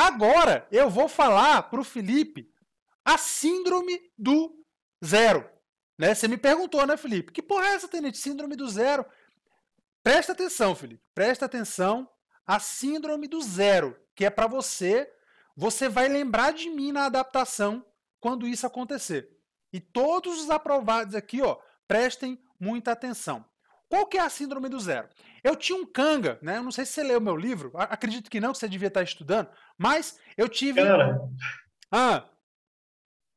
Agora eu vou falar para o Felipe a síndrome do zero. Né? Você me perguntou, né, Felipe? Que porra é essa, Tenente? Síndrome do zero. Presta atenção, Felipe. Presta atenção à síndrome do zero, que é para você. Você vai lembrar de mim na adaptação quando isso acontecer. E todos os aprovados aqui, ó, prestem muita atenção. Qual que é a síndrome do zero? Eu tinha um canga, né? Eu não sei se você leu meu livro, acredito que não, que você devia estar estudando, mas eu tive. Cara. Ah.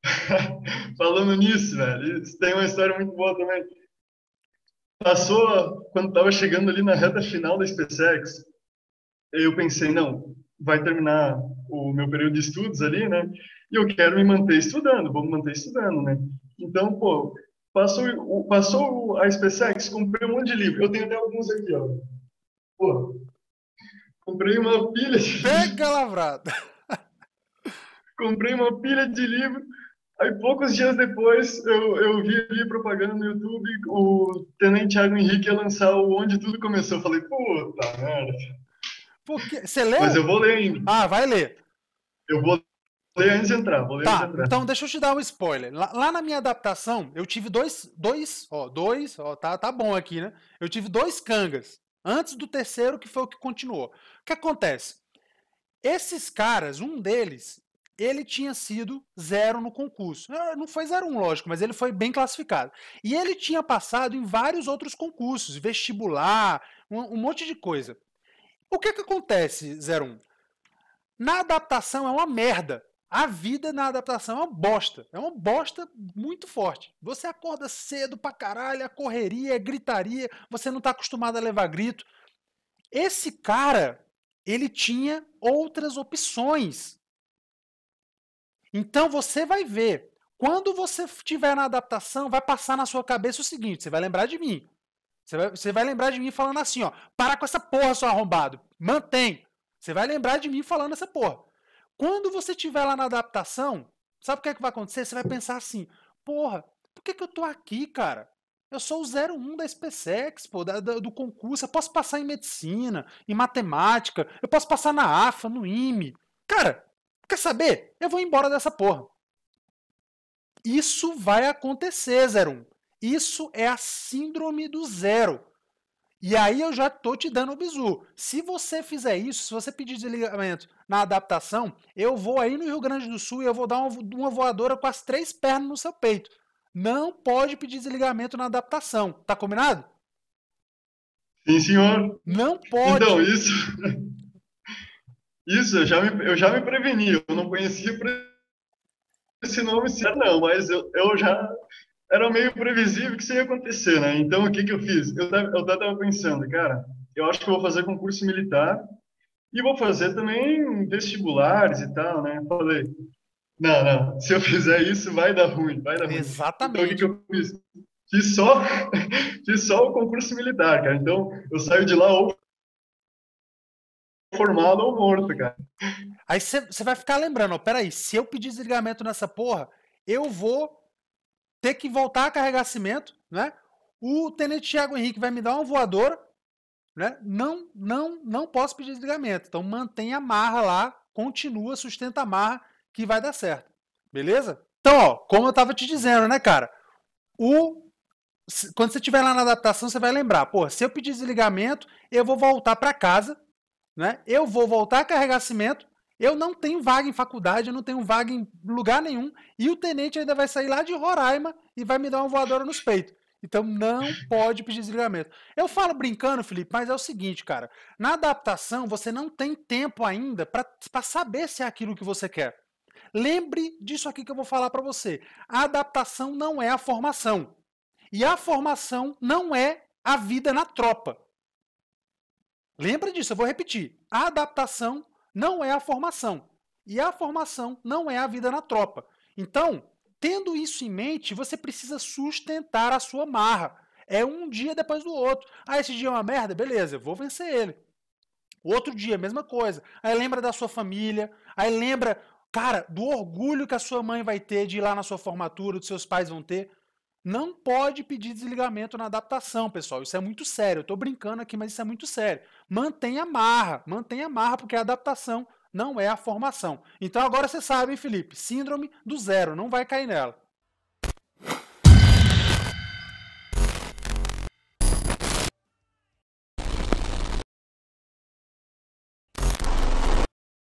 Falando nisso, velho, tem uma história muito boa também. Passou quando tava chegando ali na reta final da SpaceX, eu pensei, não, vai terminar o meu período de estudos ali, né? E eu quero me manter estudando, vou me manter estudando, né? Então, pô, Passou, passou a SpaceX, comprei um monte de livro. Eu tenho até alguns aqui, ó. Pô, comprei uma pilha de. Pega lavrada! comprei uma pilha de livro. Aí poucos dias depois eu, eu vi ali propaganda no YouTube o Tenente Thiago Henrique ia lançar o Onde Tudo Começou. Eu falei, puta merda. Porque, você leu? Mas eu vou ler ainda. Ah, vai ler. Eu vou ler antes de entrar. Vou ler tá, antes de entrar. Então, deixa eu te dar um spoiler. Lá, lá, na minha adaptação, eu tive dois. Dois, ó, dois, ó, tá, tá bom aqui, né? Eu tive dois cangas. Antes do terceiro, que foi o que continuou. O que acontece? Esses caras, um deles, ele tinha sido zero no concurso. Ah, não foi zero um, lógico, mas ele foi bem classificado. E ele tinha passado em vários outros concursos, vestibular, um, um monte de coisa. O que, que acontece, 01? Um? Na adaptação é uma merda. A vida na adaptação é uma bosta. É uma bosta muito forte. Você acorda cedo pra caralho, a é correria, a é gritaria, você não tá acostumado a levar grito. Esse cara, ele tinha outras opções. Então você vai ver. Quando você tiver na adaptação, vai passar na sua cabeça o seguinte: você vai lembrar de mim. Você vai, você vai lembrar de mim falando assim, ó. Para com essa porra, seu arrombado. Mantém. Você vai lembrar de mim falando essa porra. Quando você estiver lá na adaptação, sabe o que, é que vai acontecer? Você vai pensar assim: porra, por que, que eu tô aqui, cara? Eu sou o 01 da SpaceX, pô, da, da, do concurso. Eu posso passar em medicina, em matemática, eu posso passar na AFA, no IME. Cara, quer saber? Eu vou embora dessa porra. Isso vai acontecer, 01. Isso é a síndrome do zero. E aí eu já tô te dando o bizu. Se você fizer isso, se você pedir desligamento na adaptação, eu vou aí no Rio Grande do Sul e eu vou dar uma, uma voadora com as três pernas no seu peito. Não pode pedir desligamento na adaptação. Tá combinado? Sim, senhor. Não pode. Então, isso. Isso, eu já me, eu já me preveni. Eu não conhecia esse nome, não, mas eu, eu já era meio previsível que isso ia acontecer, né? Então, o que, que eu fiz? Eu, eu até pensando, cara, eu acho que eu vou fazer concurso militar e vou fazer também vestibulares e tal, né? Falei, não, não, se eu fizer isso, vai dar ruim, vai dar ruim. Exatamente. Então, o que, que eu fiz? Fiz só, fiz só o concurso militar, cara. Então, eu saio de lá ou formado ou morto, cara. Aí você vai ficar lembrando, ó, peraí, se eu pedir desligamento nessa porra, eu vou ter que voltar a carregar cimento, né? O tenente Thiago Henrique vai me dar uma voadora, né? Não, não, não posso pedir desligamento. Então mantém a marra lá, continua, sustenta a marra que vai dar certo. Beleza? Então, ó, como eu tava te dizendo, né, cara? O quando você estiver lá na adaptação, você vai lembrar, pô, se eu pedir desligamento, eu vou voltar para casa, né? Eu vou voltar a carregar cimento eu não tenho vaga em faculdade, eu não tenho vaga em lugar nenhum. E o tenente ainda vai sair lá de Roraima e vai me dar uma voadora nos peitos. Então não pode pedir desligamento. Eu falo brincando, Felipe, mas é o seguinte, cara. Na adaptação, você não tem tempo ainda para saber se é aquilo que você quer. Lembre disso aqui que eu vou falar para você. A adaptação não é a formação. E a formação não é a vida na tropa. Lembra disso, eu vou repetir. A adaptação não é a formação. E a formação não é a vida na tropa. Então, tendo isso em mente, você precisa sustentar a sua marra. É um dia depois do outro. Ah, esse dia é uma merda? Beleza, vou vencer ele. Outro dia, mesma coisa. Aí lembra da sua família, aí lembra, cara, do orgulho que a sua mãe vai ter de ir lá na sua formatura, dos seus pais vão ter. Não pode pedir desligamento na adaptação, pessoal. Isso é muito sério. Eu estou brincando aqui, mas isso é muito sério. Mantenha a marra, mantenha a marra, porque a adaptação não é a formação. Então agora você sabe, hein, Felipe? Síndrome do zero, não vai cair nela.